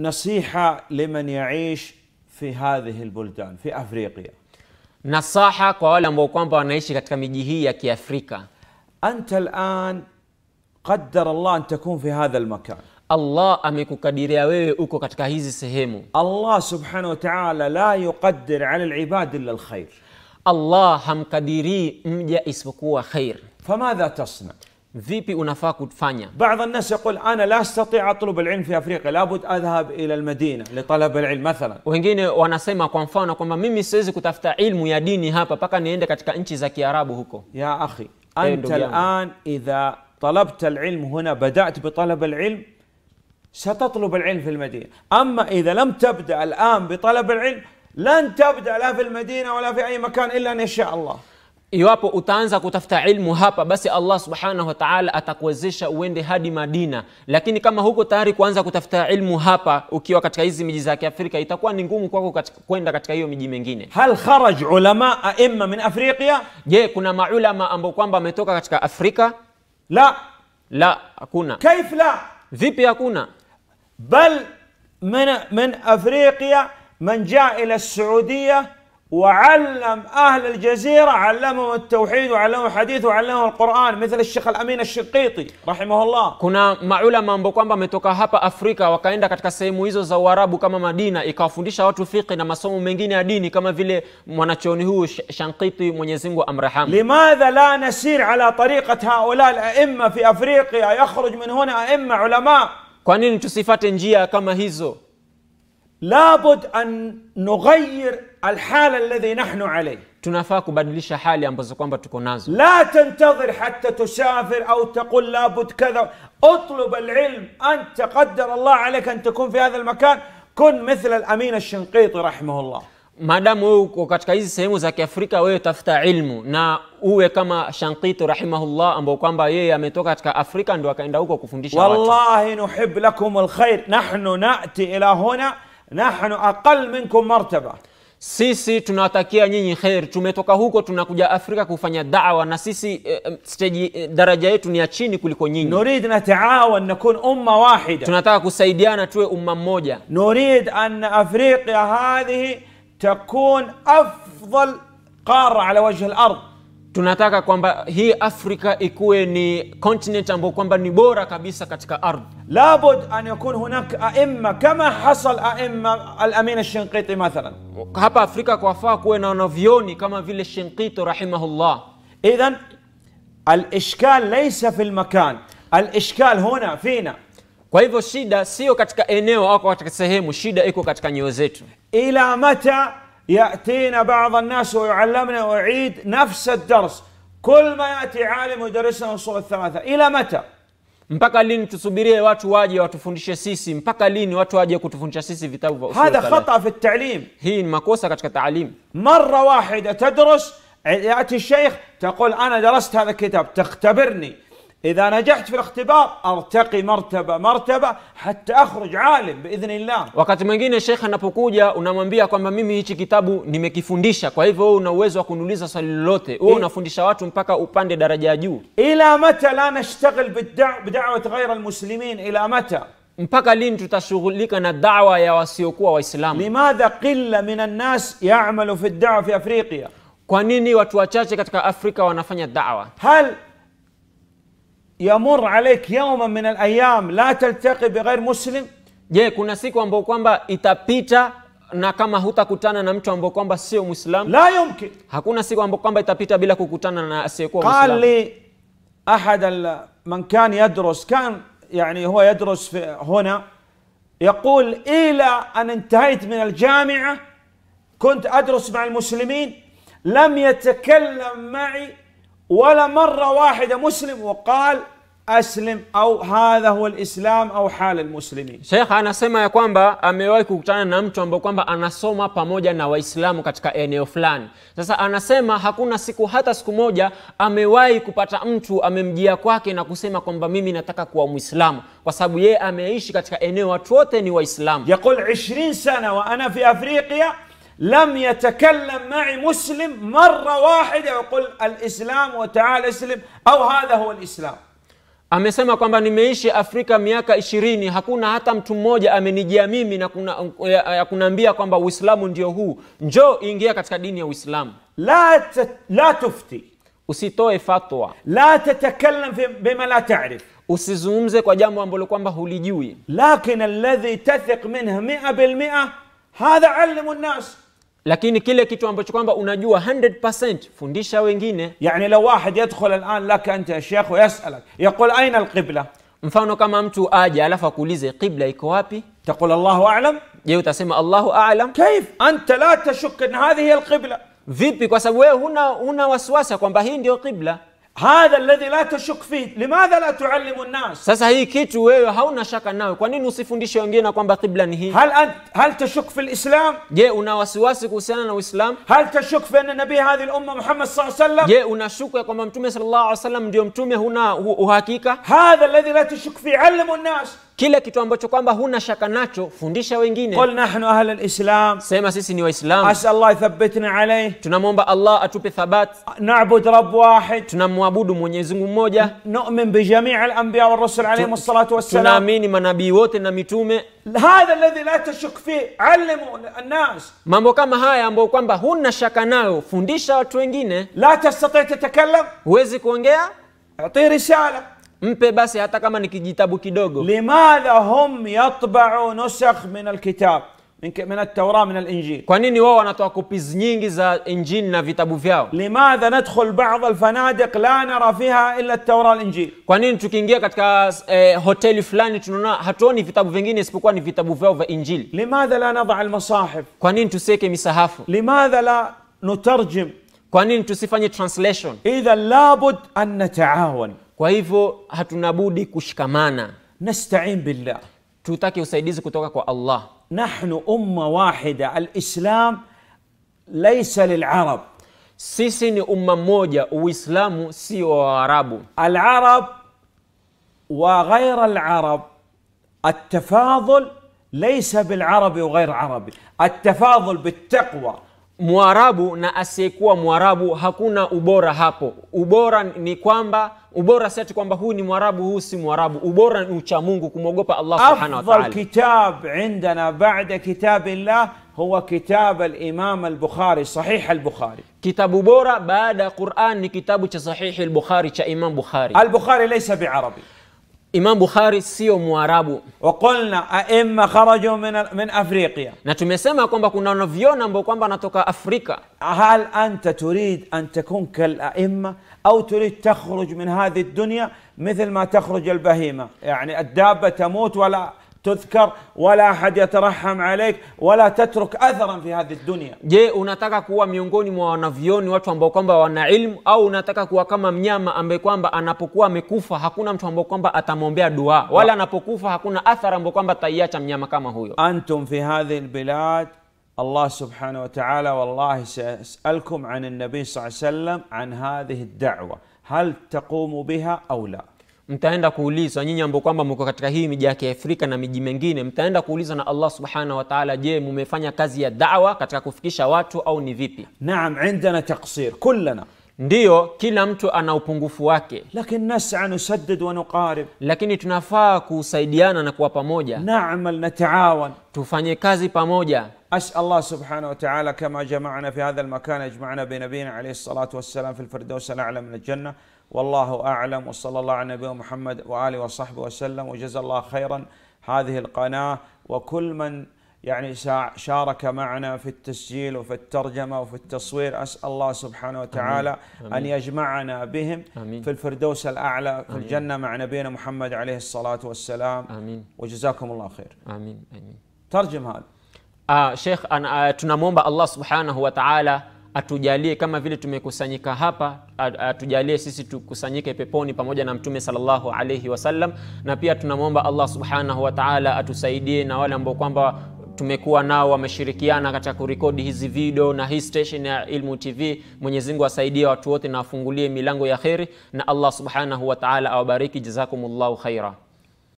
نصيحة لمن يعيش في هذه البلدان في أفريقيا نصاحة قال موقعنا نعيش هي في أفريقيا أنت الآن قدر الله أن تكون في هذا المكان الله أميكو كديري أوي أوكو كتكهيزي سهيمو الله سبحانه وتعالى لا يقدر على العباد إلا الخير الله هم كديري مجا اسمكو خير فماذا تصنع؟ vipi unafaa kufanya. بعض الناس يقول أنا لا أستطيع أطلب العلم في أفريقيا لابد أذهب إلى المدينة لطلب العلم مثلا. Wengine wanasema kwa mfano kwamba mimi siwezi kutafuta ilmu ya dini hapa mpaka niende katika nchi za Kiarabu huko. يا أخي أنت الآن إذا طلبت العلم هنا بدأت بطلب العلم ستطلب العلم في المدينة أما إذا لم تبدأ الآن بطلب العلم لن تبدأ لا في المدينة ولا في أي مكان إلا أن يشاء الله iwapo utaanza kutafuta ilmu hapa basi allah subhanahu wataala atakuwezesha uende hadi madina lakini kama huko tayari kuanza kutafuta ilmu hapa ukiwa katika hizi miji za kiafrika itakuwa ni ngumu kwako kwenda katika hiyo miji mingine hal kharaj ulama aima min afriqia je kuna maulama ambao kwamba ametoka katika afrika la la hakuna kaif la vipi hakuna bal min, min afriqia man jaa ila saudia وعلم أهل الجزيرة علمهم التوحيد وعلمهم الحديث وعلمهم القرآن مثل الشيخ Amin Ash-Shiqiti rahimahullah. Kuna maulama ambao kwamba wametoka hapa Afrika wakaenda katika sehemu hizo za Uarabu kama Madina, ikawafundisha watu fiqh na masomo mengine ya dini kama vile mwanachuoni huyu Shanqiti, Mwenyezi Mungu amrahamu. Limadha la nasir ala tariqat haula al-aimma fi Afrika yakhruj min huna aimma ulama, kwa nini tusifate njia kama hizo? Labud an nughayir alhala alladhi nahnu alayh tunafaa kubadilisha hali ambazo kwamba tuko nazo la tantadhir hatta tusafir au taqul labud kadha اطلب العلم ان تقدر الله عليك ان تكون في هذا المكان كن مثل الامين الشنقيطي رحمه الله maadamu wewe uko katika hizi sehemu za kiafrika wewe tafuta ilmu na uwe kama shankitu rahimahullah ambao kwamba yeye ametoka katika afrika ndo akaenda huko kufundisha wallahi nuhib lakum lkhair nahnu nati ila huna nahnu aqal minkum martaba sisi tunawatakia nyinyi kheri tumetoka huko tunakuja afrika kufanya dawa na sisi eh, stage, eh, daraja yetu ni ya chini kuliko nyinyi نريد نتعاون nakun umma wahida tunataka kusaidiana tuwe umma mmoja نريد أن أفريقيا هذه تكون أفضل قارة على وجه الأرض tunataka kwamba hii afrika ikuwe ni continent ambayo kwamba ni bora kabisa katika ardhi labud an yakun hunak aima kama hasal aima alamin alshinqiti mathalan hapa afrika kwafaa kuwe na wanavyoni kama vile shinqito rahimahullah idhan alishkal laisa fi lmakan alishkal huna fina kwa hivyo shida sio katika eneo au katika sehemu shida iko katika nyoyo zetu ila mata يأتينا بعض الناس ويعلمنا ويعيد نفس الدرس كل ما يأتي عالم ويدرسنا أصول الثلاثة إلى متى؟ mpaka lini tusubirie watu waje watufundishe sisi mpaka lini watu waje kutufundisha sisi vitabu vya usul hadha khata fi at-ta'lim hii ni makosa katika taalim mara wahida tadrus yati sheikh taqul ana darast hadha kitab takhtabirni إذا نجحت في الاختبار أرتقي مرتبة مرتبة حتى أخرج عالم بإذن الله وقت مجين الشيخ أنا بقول يا ميمي هي كتابه نمكي فندشة كويف هو نوزع كنوليزا سلولته هو إيه؟ واتم بكا أوباند درجة جو إلى متى لا نشتغل بالدع بدعوة غير المسلمين إلى متى mpaka lini tutashughulika na dawa ya wasiokuwa waislamu limadha qilla min annas yamalu fi ldawa fi afriqia kwa watu wachache katika afrika wanafanya dawa hal يمر عليك يوما من الايام la taltaqi bighair muslim je kuna siku ambayo kwamba itapita na kama hutakutana na mtu ambao kwamba sio mwislamu la yumkin hakuna siku ambayo kwamba itapita bila kukutana na asiyekuwa mwislamu qal li ahad man kan yadrus kan yani huwa yadrus huna يقول إلى أن انتهيت من الجامعة كنت أدرس مع المسلمين لم يتكلم معي ولا مرة واحدة مسلم وقال أسلم أو هذا هو الإسلام أو حال المسلمين. شيخ أنا سيما يا كوامبا أميوي كوكتانا نامتو أمبو كوامبا أنا سوما باموجا نوا إسلام كاتكا إنيو فلان. سasa أنا سيما هكونا سيكو هاتا سكو موجا أميوي كوباتا أمتو أميمجيا كواكي نا سيما كوامبا ميمي نتاكا كوا مسلم. وسابو يي أميشي كاتكا إنيو أتروتي نوا إسلام. يقول 20 سنة وأنا في أفريقيا لم يتكلم معي مسلم مرة واحدة يقول الإسلام وتعال إسلم أو هذا هو الإسلام. amesema kwamba nimeishi afrika miaka ishirini hakuna hata mtu mmoja amenijia mimi na kuna, ya kunaambia kwamba uislamu ndio huu njo ingia katika dini ya uislamu la, la tufti usitoe fatwa la tatakalam bima la tarif usizungumze kwa jambo ambalo kwamba hulijui lakin aladhi tathiq minh mia bilmia hadha alimu nnas lakini kile kitu ambacho kwamba unajua 100% fundisha wengine yani lau wahid yadkhul alan laka anta ya shekh wayasalak yaqul aina alqibla mfano kama mtu aja alafu akuulize qibla iko wapi taqul allahu alam je utasema allahu alam kaif anta la tashuk an hadhihi alqibla vipi kwa sababu wewe huna, huna wasiwasi kwamba hii ndio qibla هذا الذي لا تشك فيه limadha la tuallimu nnas sasa hii kitu wewe hauna shaka nayo kwa nini usifundishe wengine kwamba qibla ni hii hal ant hal tashuk fi lislam je una wasiwasi kuhusiana na uislam hal tashuk fi anna nabii hadhi lumma muhammad saa sallam je una shuku ya kwamba mtume sal llahu alih wa sallam ndio mtume huna uhakika hadha alladhi la tashuk fi allimu nnas kile kitu ambacho kwamba huna shaka nacho fundisha wengine qul nahnu ahlu lislam sema sisi ni waislam asallah thabbitna alayh tunamwomba allah atupe thabat nabud rab wahid tunamwabudu mwenyezi mungu mmoja numin bijamii alambiya warasul alayhim assalatu wassalam tunaamini manabii wote na mitume hadha alladhi la tashuk fi alimu annas mambo kama haya ambayo kwamba huna shaka nayo fundisha watu wengine la tastati tatakallam huwezi kuongea ati risala mpe basi hata kama ni kijitabu kidogo limadha hum yatbau nusakh min alkitab من التوراة من الإنجيل kwa nini wao wanatoa copies nyingi za injili na vitabu vyao limadha nadkhul ba'd alfanadiq la nara fiha illa at-taura al-injil kwa nini tukiingia katika eh, hoteli fulani tunaona hatuoni vitabu vingine isipokuwa ni vitabu vyao vya injili limadha la nadha al-masahif kwa nini tusiweke misahafu limadha la nutarjim kwa nini tusifanye translation idha labud an nata'awan kwa hivyo hatunabudi kushikamana نستعين billah tutake usaidizi kutoka kwa allah نحن أمة واحدة الإسلام ليس للعرب sisi ni umma mmoja uislamu sio wa waarabu العرب وغير العرب التفاضل ليس بالعربي وغير عربي التفاضل بالتقوى Mwarabu na asiyekuwa Mwarabu hakuna ubora hapo. Ubora ni kwamba ubora si kwamba huyu ni Mwarabu, huyu si Mwarabu. Ubora ni ucha Mungu, kumwogopa Allah subhanahu wa ta'ala. Afdal kitab indana ba'da kitabillah هو كتاب الإمام البخاري صحيح البخاري كتاب بورا بعد قرآن كتاب صحيح البخاري كإمام بخاري البخاري ليس بعربي Imam Bukhari sio Mwarabu. Waqulna aimma kharaju min, min Afriqiya, na tumesema kwamba kuna wanavyona ambao kwamba anatoka Afrika. Hal anta turid an takun kal aimma au turid takhruj min hadhihi dunya mithl ma takhruj al bahima, yani ad-dabba tamut wala تذكر ولا أحد يترحم عليك ولا تترك أثرا في هذه الدنيا جي unataka kuwa miongoni mwa wanavioni watu ambao kwamba wana ilmu au unataka kuwa kama mnyama ambaye kwamba anapokuwa amekufa hakuna mtu ambao kwamba atamwombea dua wala anapokufa hakuna athara ambao kwamba ataiacha mnyama kama huyo antum fi hadhi lbilad الله سبحانه وتعالى والله سأسألكم عن النبي صلى الله عليه وسلم عن هذه الدعوة هل تقوم بها أو لا mtaenda kuulizwa nyinyi ambao kwamba mko katika hii miji ya kiafrika na miji mengine mtaenda kuulizwa na allah subhanahu Ta'ala je mumefanya kazi ya dawa katika kufikisha watu au ni vipi naam indana taqsir kullana ndiyo kila mtu ana upungufu wake lakini nasa nusaddid wa nuqarib lakini tunafaa kusaidiana na kuwa pamoja namal nataawan tufanye kazi pamoja أسأل الله سبحانه وتعالى كما جمعنا في هذا المكان يجمعنا بنبينا عليه الصلاة والسلام في الفردوس الأعلى من الجنة والله أعلم وصلى الله على نبينا محمد وآله وصحبه وسلم وجزا الله خيرا هذه القناة وكل من يعني شارك معنا في التسجيل وفي الترجمة وفي التصوير أسأل الله سبحانه وتعالى أمين. أن يجمعنا بهم أمين. في الفردوس الأعلى في أمين. الجنة مع نبينا محمد عليه الصلاة والسلام أمين. وجزاكم الله خير آمين آمين ترجم هذا uh, Sheikh uh, tunamwomba Allah subhanahu wa taala atujalie kama vile tumekusanyika hapa, atujalie sisi tukusanyike peponi pamoja na Mtume sallallahu alayhi wasallam, na pia tunamwomba Allah subhanahu wa taala atusaidie na wale ambao kwamba tumekuwa nao wameshirikiana katika kurekodi hizi video na hii station ya Ilmu TV. Mwenyezi Mungu asaidie watu wote na afungulie milango ya kheri, na Allah subhanahu wa taala awabariki. Jazakumullahu khaira.